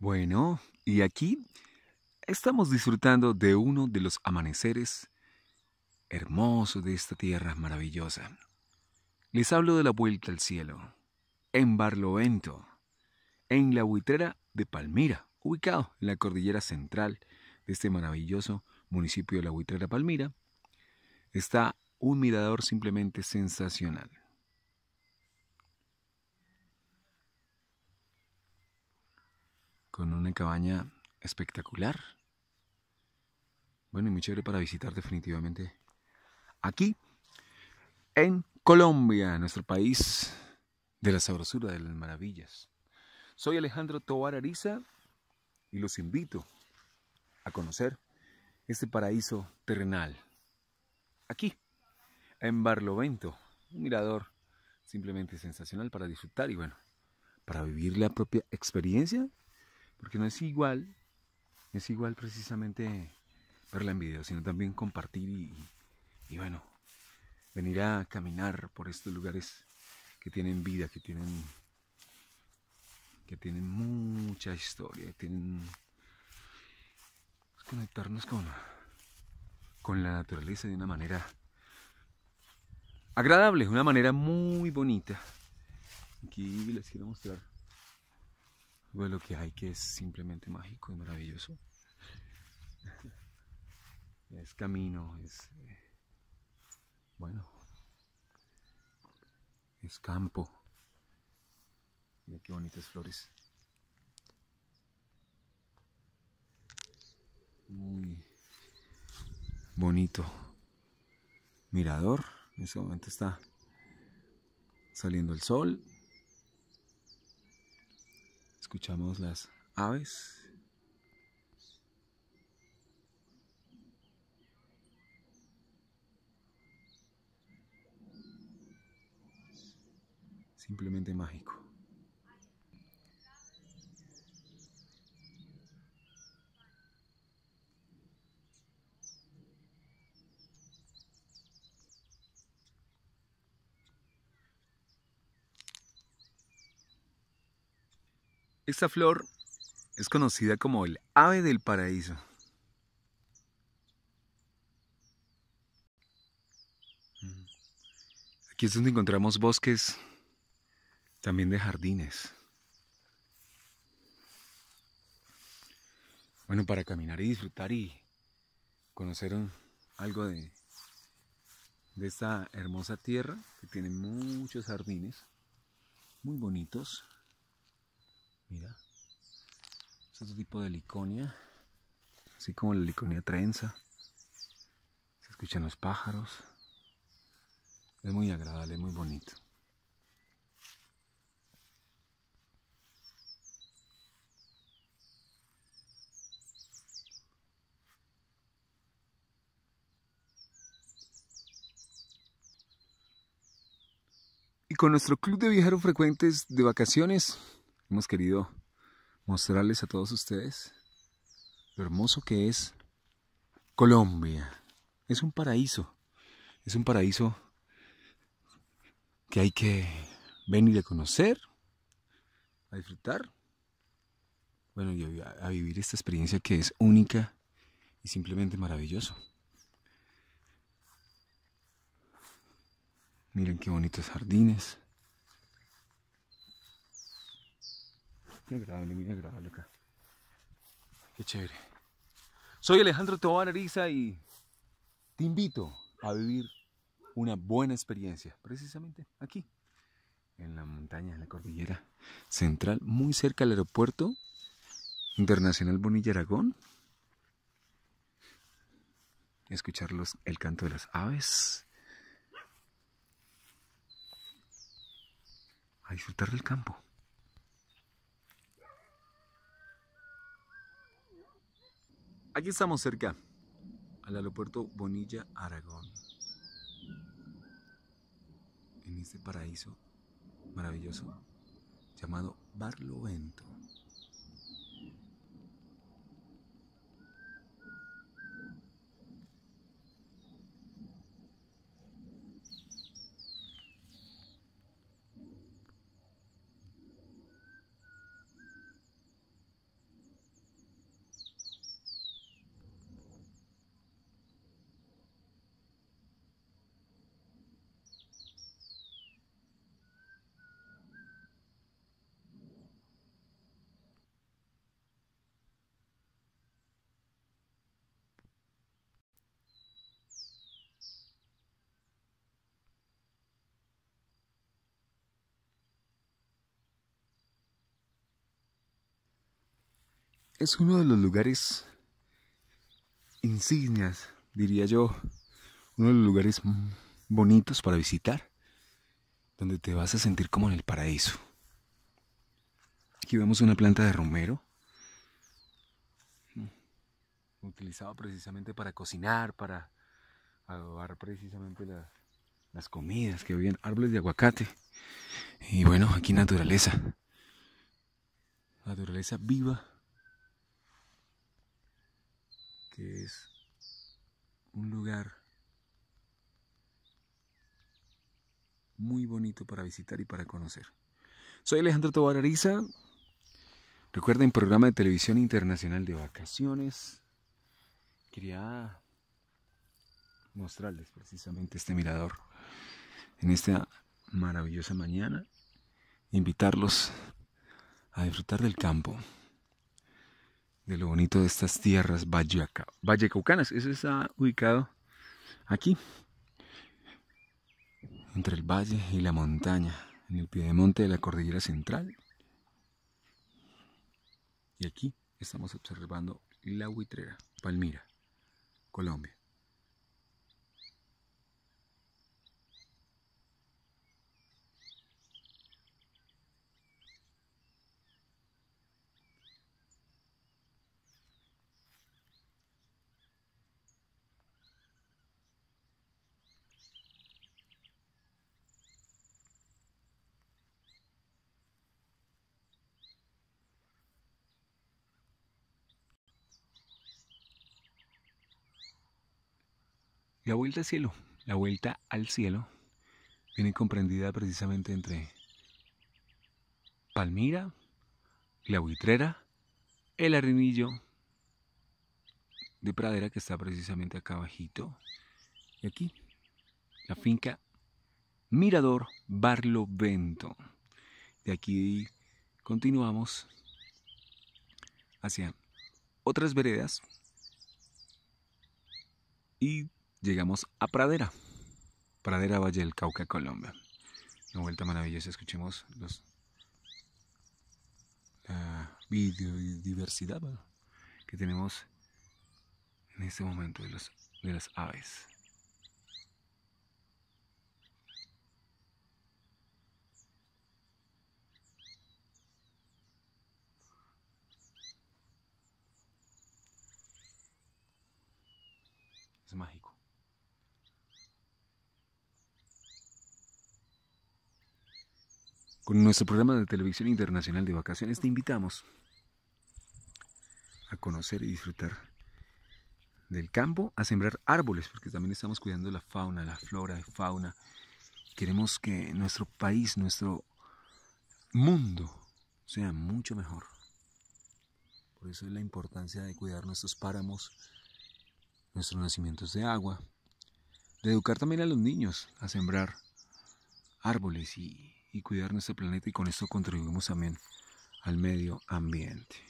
Bueno, y aquí estamos disfrutando de uno de los amaneceres hermosos de esta tierra maravillosa. Les hablo de la vuelta al cielo, en Barlovento, en la Huitera de Palmira, ubicado en la cordillera central de este maravilloso municipio de la buitrera Palmira. Está un mirador simplemente sensacional. con una cabaña espectacular. Bueno, y muy chévere para visitar definitivamente aquí en Colombia, nuestro país de la sabrosura, de las maravillas. Soy Alejandro Tobar Ariza y los invito a conocer este paraíso terrenal. Aquí, en Barlovento, un mirador simplemente sensacional para disfrutar y bueno, para vivir la propia experiencia porque no es igual, es igual precisamente verla en video, sino también compartir y, bueno, venir a caminar por estos lugares que tienen vida, que tienen, que tienen mucha historia, que tienen pues, conectarnos con, con la naturaleza de una manera agradable, de una manera muy bonita. Aquí les quiero mostrar lo que hay que es simplemente mágico y maravilloso. Es camino, es, bueno, es campo. Mira qué bonitas flores. Muy bonito mirador. En ese momento está saliendo el sol. Escuchamos las aves. Simplemente mágico. Esta flor es conocida como el ave del paraíso. Mm. Aquí es donde encontramos bosques, también de jardines. Bueno, para caminar y disfrutar y conocer algo de, de esta hermosa tierra que tiene muchos jardines muy bonitos. Mira. Es otro tipo de liconia. Así como la liconia trenza. Se escuchan los pájaros. Es muy agradable, muy bonito. Y con nuestro club de viajeros frecuentes de vacaciones hemos querido mostrarles a todos ustedes lo hermoso que es Colombia. Es un paraíso, es un paraíso que hay que venir a conocer, a disfrutar, bueno, y a, a vivir esta experiencia que es única y simplemente maravilloso. Miren qué bonitos jardines. acá. Qué chévere. Soy Alejandro Tobán Ariza y te invito a vivir una buena experiencia, precisamente aquí, en la montaña, de la cordillera central, muy cerca del aeropuerto internacional Bonilla Aragón. Escuchar el canto de las aves. A disfrutar del campo. Aquí estamos cerca al aeropuerto Bonilla Aragón. En este paraíso maravilloso llamado Barlovento. es uno de los lugares insignias, diría yo, uno de los lugares bonitos para visitar, donde te vas a sentir como en el paraíso. Aquí vemos una planta de romero, utilizado precisamente para cocinar, para adobar precisamente las comidas que habían, árboles de aguacate. Y bueno, aquí naturaleza, naturaleza viva que es un lugar muy bonito para visitar y para conocer. Soy Alejandro Tobar Ariza. Recuerden, programa de televisión internacional de vacaciones. Quería mostrarles precisamente este mirador en esta maravillosa mañana. Invitarlos a disfrutar del campo de lo bonito de estas tierras valleca, vallecaucanas. Eso está ubicado aquí, entre el valle y la montaña, en el piedemonte de la cordillera central. Y aquí estamos observando la buitrera, Palmira, Colombia. La vuelta al cielo, la vuelta al cielo, viene comprendida precisamente entre Palmira, la buitrera, el arenillo de pradera que está precisamente acá abajito y aquí la finca Mirador Barlovento. De aquí continuamos hacia otras veredas y Llegamos a Pradera, Pradera Valle del Cauca, Colombia. Una vuelta maravillosa, escuchemos los, la biodiversidad que tenemos en este momento de, los, de las aves. Es mágico. Con nuestro programa de televisión internacional de vacaciones te invitamos a conocer y disfrutar del campo, a sembrar árboles, porque también estamos cuidando la fauna, la flora y fauna. Queremos que nuestro país, nuestro mundo sea mucho mejor. Por eso es la importancia de cuidar nuestros páramos, nuestros nacimientos de agua, de educar también a los niños a sembrar árboles y y cuidar nuestro planeta y con eso contribuimos también al medio ambiente.